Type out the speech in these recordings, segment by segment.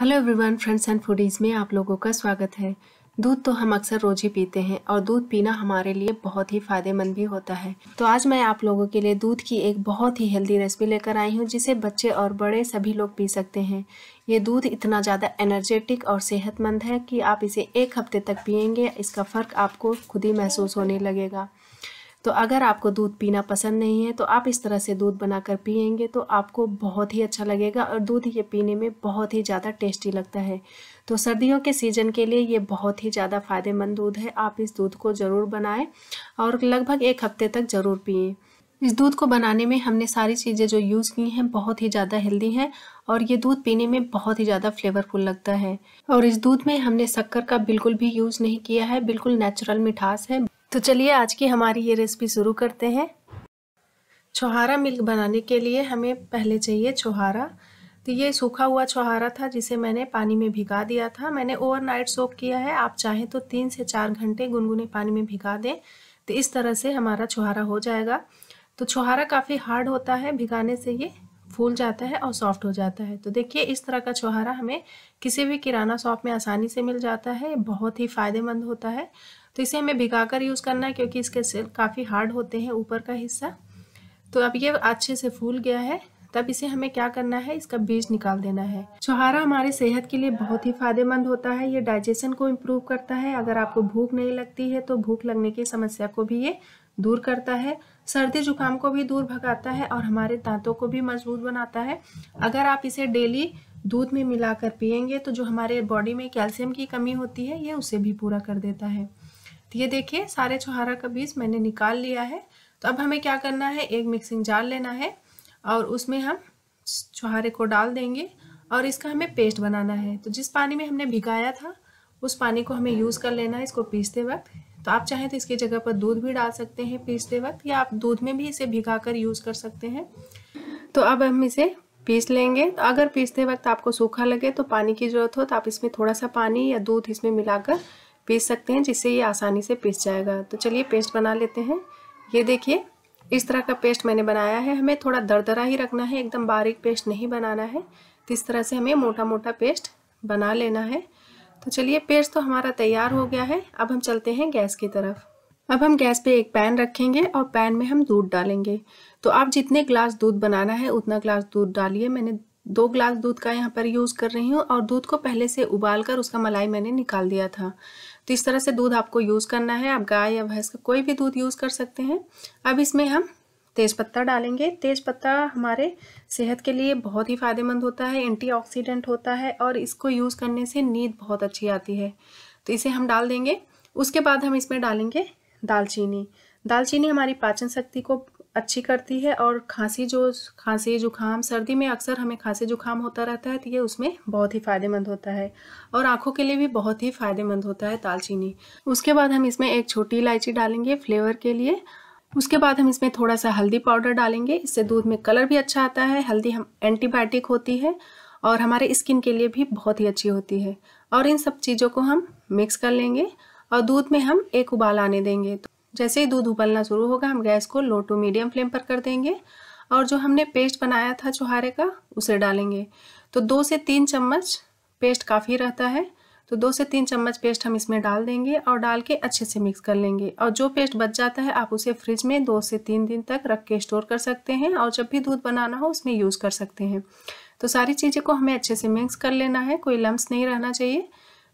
hello everyone friends and foodies में आप लोगों का स्वागत है दूध तो हम अक्सर रोज ही पीते हैं और दूध पीना हमारे लिए बहुत ही फ़ायदेमंद भी होता है तो आज मैं आप लोगों के लिए दूध की एक बहुत ही हेल्दी रेसिपी लेकर आई हूँ जिसे बच्चे और बड़े सभी लोग पी सकते हैं ये दूध इतना ज़्यादा एनर्जेटिक और सेहतमंद है कि आप इसे एक हफ्ते तक पियेंगे इसका फ़र्क आपको खुद ही महसूस होने लगेगा तो अगर आपको दूध पीना पसंद नहीं है तो आप इस तरह से दूध बनाकर पियेंगे तो आपको बहुत ही अच्छा लगेगा और दूध ये पीने में बहुत ही ज़्यादा टेस्टी लगता है तो सर्दियों के सीज़न के लिए ये बहुत ही ज़्यादा फ़ायदेमंद दूध है आप इस दूध को ज़रूर बनाएं और लगभग एक हफ्ते तक ज़रूर पिए इस दूध को बनाने में हमने सारी चीज़ें जो यूज़ की हैं बहुत ही ज़्यादा हेल्दी हैं और ये दूध पीने में बहुत ही ज़्यादा फ्लेवरफुल लगता है और इस दूध में हमने शक्कर का बिल्कुल भी यूज़ नहीं किया है बिल्कुल नेचुरल मिठास है तो चलिए आज की हमारी ये रेसिपी शुरू करते हैं छोहारा मिल्क बनाने के लिए हमें पहले चाहिए छोहारा तो ये सूखा हुआ छोहारा था जिसे मैंने पानी में भिगा दिया था मैंने ओवरनाइट सोक किया है आप चाहें तो तीन से चार घंटे गुनगुने पानी में भिगा दें तो इस तरह से हमारा छोहारा हो जाएगा तो छोहारा काफ़ी हार्ड होता है भिगाने से ये फूल जाता है और सॉफ्ट हो जाता है तो देखिए इस तरह का छोहारा हमें किसी भी किराना शॉप में आसानी से मिल जाता है बहुत ही फ़ायदेमंद होता है तो इसे हमें भिगाकर यूज़ करना है क्योंकि इसके सेल काफ़ी हार्ड होते हैं ऊपर का हिस्सा तो अब ये अच्छे से फूल गया है तब इसे हमें क्या करना है इसका बीज निकाल देना है छुहारा हमारे सेहत के लिए बहुत ही फायदेमंद होता है ये डाइजेशन को इम्प्रूव करता है अगर आपको भूख नहीं लगती है तो भूख लगने की समस्या को भी ये दूर करता है सर्दी जुकाम को भी दूर भगाता है और हमारे दांतों को भी मजबूत बनाता है अगर आप इसे डेली दूध में मिलाकर पियेंगे तो जो हमारे बॉडी में कैल्शियम की कमी होती है ये उसे भी पूरा कर देता है तो ये देखिए सारे छुहारा का बीज मैंने निकाल लिया है तो अब हमें क्या करना है एक मिक्सिंग जार लेना है और उसमें हम छुहारे को डाल देंगे और इसका हमें पेस्ट बनाना है तो जिस पानी में हमने भिगाया था उस पानी को हमें यूज़ कर लेना है इसको पीसते वक्त तो आप चाहें तो इसकी जगह पर दूध भी डाल सकते हैं पीसते वक्त या आप दूध में भी इसे भिगा कर यूज़ कर सकते हैं तो अब हम इसे पीस लेंगे तो अगर पीसते वक्त आपको सूखा लगे तो पानी की ज़रूरत हो तो आप इसमें थोड़ा सा पानी या दूध इसमें मिलाकर पीस सकते हैं जिससे ये आसानी से पीस जाएगा तो चलिए पेस्ट बना लेते हैं ये देखिए इस तरह का पेस्ट मैंने बनाया है हमें थोड़ा दरदरा ही रखना है एकदम बारीक पेस्ट नहीं बनाना है तो इस तरह से हमें मोटा मोटा पेस्ट बना लेना है तो चलिए पेस्ट तो हमारा तैयार हो गया है अब हम चलते हैं गैस की तरफ अब हम गैस पे एक पैन रखेंगे और पैन में हम दूध डालेंगे तो आप जितने ग्लास दूध बनाना है उतना ग्लास दूध डालिए मैंने दो ग्लास दूध का यहाँ पर यूज़ कर रही हूँ और दूध को पहले से उबाल कर उसका मलाई मैंने निकाल दिया था तो इस तरह से दूध आपको यूज़ करना है आप गाय या भैंस का कोई भी दूध यूज़ कर सकते हैं अब इसमें हम तेज़पत्ता डालेंगे तेज़पत्ता हमारे सेहत के लिए बहुत ही फ़ायदेमंद होता है एंटीऑक्सीडेंट होता है और इसको यूज़ करने से नींद बहुत अच्छी आती है तो इसे हम डाल देंगे उसके बाद हम इसमें डालेंगे दालचीनी दालचीनी हमारी पाचन शक्ति को अच्छी करती है और खांसी जो खांसी जुखाम सर्दी में अक्सर हमें खांसी जुखाम होता रहता है तो ये उसमें बहुत ही फ़ायदेमंद होता है और आँखों के लिए भी बहुत ही फ़ायदेमंद होता है दालचीनी उसके बाद हम इसमें एक छोटी इलायची डालेंगे फ्लेवर के लिए उसके बाद हम इसमें थोड़ा सा हल्दी पाउडर डालेंगे इससे दूध में कलर भी अच्छा आता है हल्दी हम एंटीबायोटिक होती है और हमारे स्किन के लिए भी बहुत ही अच्छी होती है और इन सब चीज़ों को हम मिक्स कर लेंगे और दूध में हम एक उबाल आने देंगे तो जैसे ही दूध उबलना शुरू होगा हम गैस को लो टू मीडियम फ्लेम पर कर देंगे और जो हमने पेस्ट बनाया था चुहारे का उसे डालेंगे तो दो से तीन चम्मच पेस्ट काफ़ी रहता है तो दो से तीन चम्मच पेस्ट हम इसमें डाल देंगे और डाल के अच्छे से मिक्स कर लेंगे और जो पेस्ट बच जाता है आप उसे फ्रिज में दो से तीन दिन तक रख के स्टोर कर सकते हैं और जब भी दूध बनाना हो उसमें यूज़ कर सकते हैं तो सारी चीज़ें को हमें अच्छे से मिक्स कर लेना है कोई लम्ब नहीं रहना चाहिए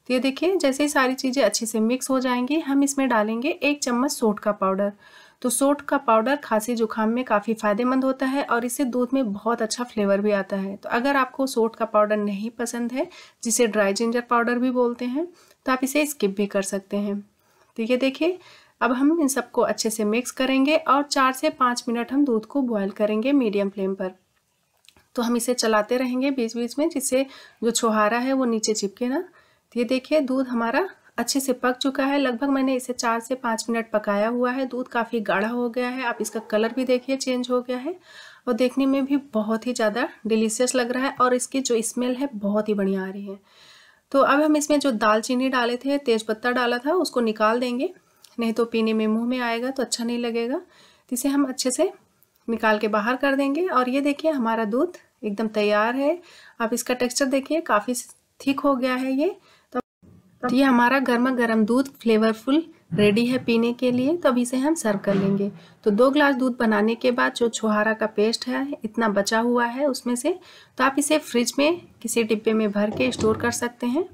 तो ये देखिए जैसे ही सारी चीज़ें अच्छे से मिक्स हो जाएंगी हम इसमें डालेंगे एक चम्मच सोट का पाउडर तो सोट का पाउडर खांसी जुकाम में काफ़ी फ़ायदेमंद होता है और इससे दूध में बहुत अच्छा फ्लेवर भी आता है तो अगर आपको सोट का पाउडर नहीं पसंद है जिसे ड्राई जिंजर पाउडर भी बोलते हैं तो आप इसे स्किप भी कर सकते हैं तो ये देखिए अब हम इन सबको अच्छे से मिक्स करेंगे और चार से पाँच मिनट हम दूध को बॉयल करेंगे मीडियम फ्लेम पर तो हम इसे चलाते रहेंगे बीच बीच में जिससे जो छुहारा है वो नीचे चिपके ना ये देखिए दूध हमारा अच्छे से पक चुका है लगभग मैंने इसे चार से पाँच मिनट पकाया हुआ है दूध काफ़ी गाढ़ा हो गया है आप इसका कलर भी देखिए चेंज हो गया है और देखने में भी बहुत ही ज़्यादा डिलीशियस लग रहा है और इसकी जो स्मेल है बहुत ही बढ़िया आ रही है तो अब हम इसमें जो दालचीनी डाले थे तेज़पत्ता डाला था उसको निकाल देंगे नहीं तो पीने में मुँह में आएगा तो अच्छा नहीं लगेगा तो इसे हम अच्छे से निकाल के बाहर कर देंगे और ये देखिए हमारा दूध एकदम तैयार है आप इसका टेक्स्चर देखिए काफ़ी ठीक हो गया है ये तो ये हमारा गर्मा गर्म दूध फ्लेवरफुल रेडी है पीने के लिए तो अब इसे हम सर्व कर लेंगे तो दो ग्लास दूध बनाने के बाद जो छुहारा का पेस्ट है इतना बचा हुआ है उसमें से तो आप इसे फ्रिज में किसी डिब्बे में भर के स्टोर कर सकते हैं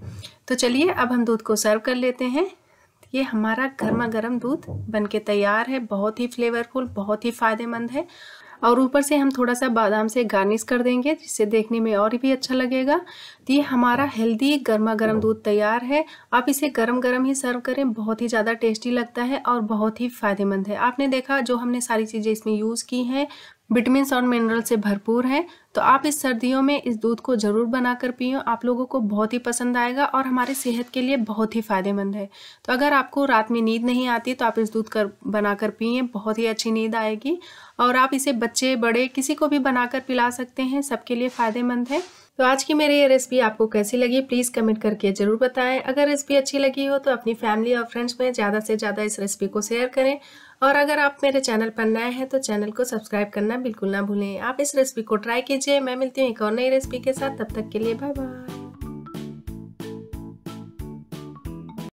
तो चलिए अब हम दूध को सर्व कर लेते हैं ये हमारा गर्मा गर्म दूध बनके तैयार है बहुत ही फ्लेवरफुल बहुत ही फ़ायदेमंद है और ऊपर से हम थोड़ा सा बादाम से गार्निश कर देंगे जिससे देखने में और भी अच्छा लगेगा तो ये हमारा हेल्दी गर्मा गर्म दूध तैयार है आप इसे गर्म गर्म ही सर्व करें बहुत ही ज़्यादा टेस्टी लगता है और बहुत ही फ़ायदेमंद है आपने देखा जो हमने सारी चीज़ें इसमें यूज़ की हैं विटामिन और मिनरल से भरपूर है तो आप इस सर्दियों में इस दूध को ज़रूर बनाकर पियो आप लोगों को बहुत ही पसंद आएगा और हमारे सेहत के लिए बहुत ही फ़ायदेमंद है तो अगर आपको रात में नींद नहीं आती तो आप इस दूध कर बनाकर पिए बहुत ही अच्छी नींद आएगी और आप इसे बच्चे बड़े किसी को भी बनाकर पिला सकते हैं सबके लिए फ़ायदेमंद है तो आज की मेरी ये रेसिपी आपको कैसी लगी प्लीज़ कमेंट करके ज़रूर बताएं अगर रेसिपी अच्छी लगी हो तो अपनी फैमिली और फ्रेंड्स में ज़्यादा से ज़्यादा इस रेसिपी को शेयर करें और अगर आप मेरे चैनल पर नए हैं तो चैनल को सब्सक्राइब करना बिल्कुल ना भूलें आप इस रेसिपी को ट्राई कीजिए मैं मिलती हूँ एक और नई रेसिपी के साथ तब तक के लिए बाय बाय